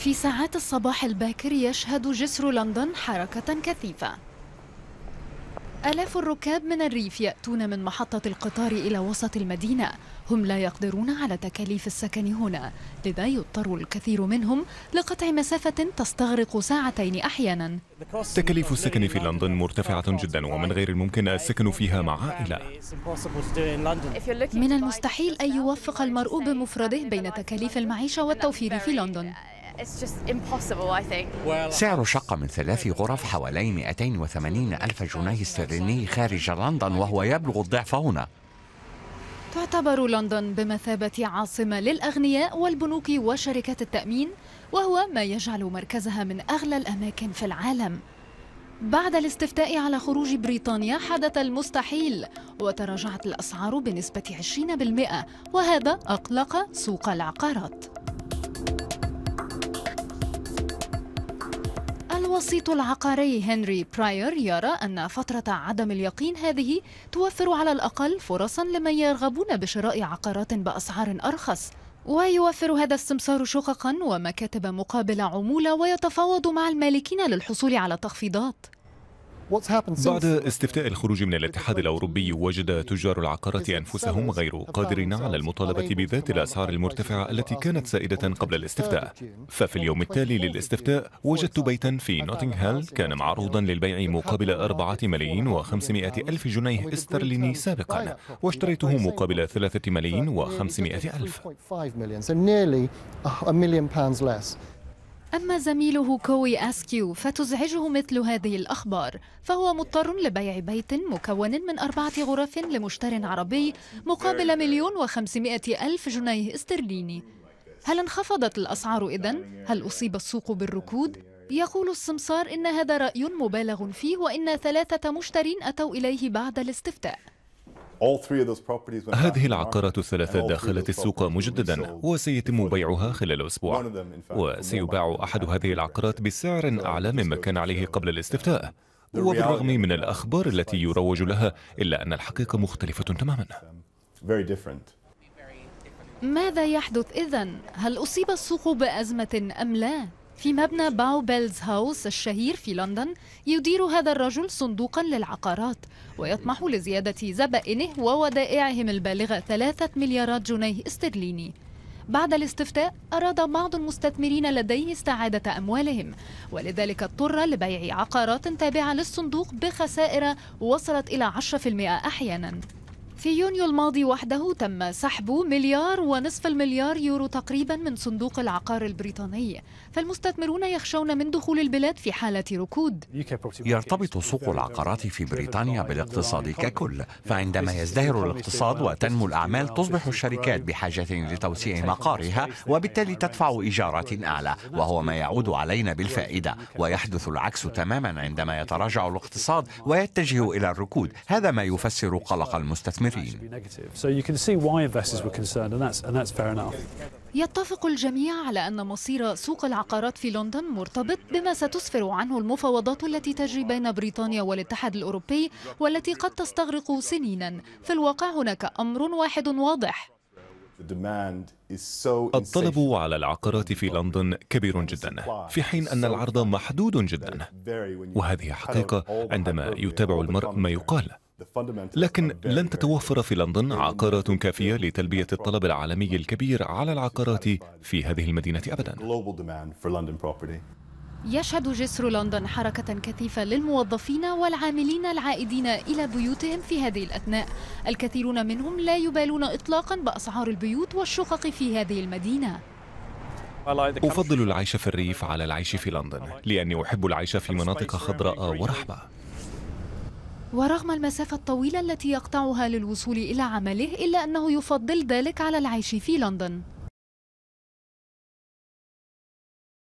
في ساعات الصباح الباكر يشهد جسر لندن حركة كثيفة آلاف الركاب من الريف يأتون من محطة القطار إلى وسط المدينة هم لا يقدرون على تكاليف السكن هنا لذا يضطر الكثير منهم لقطع مسافة تستغرق ساعتين أحيانا تكاليف السكن في لندن مرتفعة جدا ومن غير الممكن السكن فيها مع عائلة من المستحيل أن يوفق المرء بمفرده بين تكاليف المعيشة والتوفير في لندن سعر شقة من ثلاث غرف حوالي 280 ألف جنيه استرليني خارج لندن وهو يبلغ الضعف هنا تعتبر لندن بمثابة عاصمة للأغنياء والبنوك وشركات التأمين وهو ما يجعل مركزها من أغلى الأماكن في العالم بعد الاستفتاء على خروج بريطانيا حدث المستحيل وتراجعت الأسعار بنسبة 20% وهذا أقلق سوق العقارات الوسيط العقاري هنري براير يرى أن فترة عدم اليقين هذه توفر على الأقل فرصا لمن يرغبون بشراء عقارات بأسعار أرخص ويوفر هذا السمسار شققا ومكاتب مقابل عمولة ويتفاوض مع المالكين للحصول على تخفيضات بعد استفتاء الخروج من الاتحاد الأوروبي وجد تجار العقارات أنفسهم غير قادرين على المطالبة بذات الأسعار المرتفعة التي كانت سائدة قبل الاستفتاء ففي اليوم التالي للاستفتاء وجدت بيتا في نوتنغ هيل كان معروضا للبيع مقابل أربعة ملايين وخمسمائة ألف جنيه استرليني سابقا واشتريته مقابل ثلاثة ملايين وخمسمائة ألف أما زميله كوي أسكيو فتزعجه مثل هذه الأخبار فهو مضطر لبيع بيت مكون من أربعة غرف لمشتر عربي مقابل مليون وخمسمائة ألف جنيه استرليني هل انخفضت الأسعار إذن؟ هل أصيب السوق بالركود؟ يقول السمسار إن هذا رأي مبالغ فيه وإن ثلاثة مشترين أتوا إليه بعد الاستفتاء هذه العقارات الثلاثة دخلت السوق مجددا وسيتم بيعها خلال أسبوع وسيباع أحد هذه العقارات بسعر أعلى مما كان عليه قبل الاستفتاء وبالرغم من الأخبار التي يروج لها إلا أن الحقيقة مختلفة تماما um, ماذا يحدث إذن؟ هل أصيب السوق بأزمة أم لا؟ في مبنى باو بيلز هاوس الشهير في لندن يدير هذا الرجل صندوقا للعقارات ويطمح لزيادة زبائنه وودائعهم البالغة ثلاثة مليارات جنيه استرليني بعد الاستفتاء أراد بعض المستثمرين لديه استعادة أموالهم ولذلك اضطر لبيع عقارات تابعة للصندوق بخسائر وصلت إلى 10% أحياناً في يونيو الماضي وحده تم سحب مليار ونصف المليار يورو تقريبا من صندوق العقار البريطاني فالمستثمرون يخشون من دخول البلاد في حالة ركود يرتبط سوق العقارات في بريطانيا بالاقتصاد ككل فعندما يزدهر الاقتصاد وتنمو الأعمال تصبح الشركات بحاجة لتوسيع مقارها وبالتالي تدفع إيجارات أعلى وهو ما يعود علينا بالفائدة ويحدث العكس تماما عندما يتراجع الاقتصاد ويتجه إلى الركود هذا ما يفسر قلق المستثمرين المستثمرين يتفق الجميع على أن مصير سوق العقارات في لندن مرتبط بما ستسفر عنه المفاوضات التي تجري بين بريطانيا والاتحاد الأوروبي والتي قد تستغرق سنينا في الواقع هناك أمر واحد واضح الطلب على العقارات في لندن كبير جدا في حين أن العرض محدود جدا وهذه حقيقة عندما يتابع المرء ما يقال لكن لن تتوفر في لندن عقارات كافية لتلبية الطلب العالمي الكبير على العقارات في هذه المدينة أبدا يشهد جسر لندن حركة كثيفة للموظفين والعاملين العائدين إلى بيوتهم في هذه الأثناء الكثيرون منهم لا يبالون إطلاقا بأسعار البيوت والشقق في هذه المدينة أفضل العيش في الريف على العيش في لندن لأني أحب العيش في مناطق خضراء ورحبة ورغم المسافة الطويلة التي يقطعها للوصول إلى عمله إلا أنه يفضل ذلك على العيش في لندن